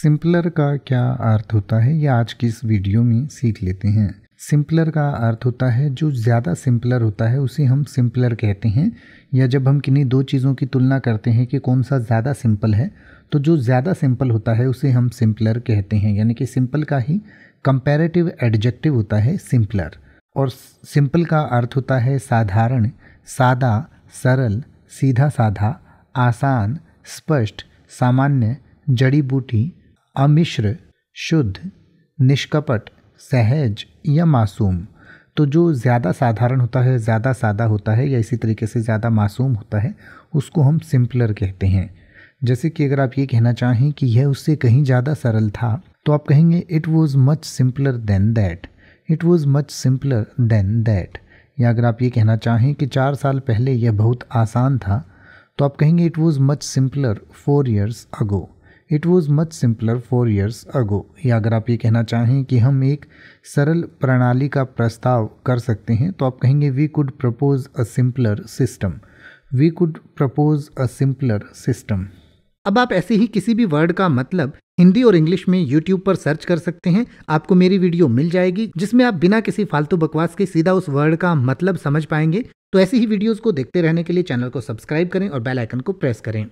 simpler का क्या अर्थ होता है ये आज की इस वीडियो में सीख लेते हैं सिंपलर का अर्थ होता है जो ज़्यादा सिंपलर होता है उसे हम सिंपलर कहते हैं या जब हम किन्हीं दो चीज़ों की तुलना करते हैं कि कौन सा ज़्यादा सिंपल है तो जो ज़्यादा सिंपल होता है उसे हम सिंपलर कहते हैं यानी कि सिंपल का ही कंपेरेटिव एडजेक्टिव होता है सिंपलर और सिंपल का अर्थ होता है साधारण सादा सरल सीधा साधा आसान स्पष्ट सामान्य जड़ी बूटी अमिश्र शुद्ध निष्कपट सहज या मासूम तो जो ज़्यादा साधारण होता है ज़्यादा सादा होता है या इसी तरीके से ज़्यादा मासूम होता है उसको हम सिंपलर कहते हैं जैसे कि अगर आप ये कहना चाहें कि यह उससे कहीं ज़्यादा सरल था तो आप कहेंगे it was much simpler than that it was much simpler than that या अगर आप ये कहना चाहें कि चार साल पहले यह बहुत आसान था तो आप कहेंगे it was much simpler four years ago it was much simpler four years ago या अगर आप ये कहना चाहें कि हम एक सरल प्रणाली का प्रस्ताव कर सकते हैं तो आप कहेंगे we could propose a simpler system we could propose a simpler system अब आप ऐसे ही किसी भी वर्ड का मतलब हिंदी और इंग्लिश में यूट्यूब पर सर्च कर सकते हैं आपको मेरी वीडियो मिल जाएगी जिसमें आप बिना किसी फालतू बकवास के सीधा उस वर्ड का मतलब समझ पाएंगे तो ऐसी ही वीडियोस को देखते रहने के लिए चैनल को सब्सक्राइब करें और बेल आइकन को प्रेस करें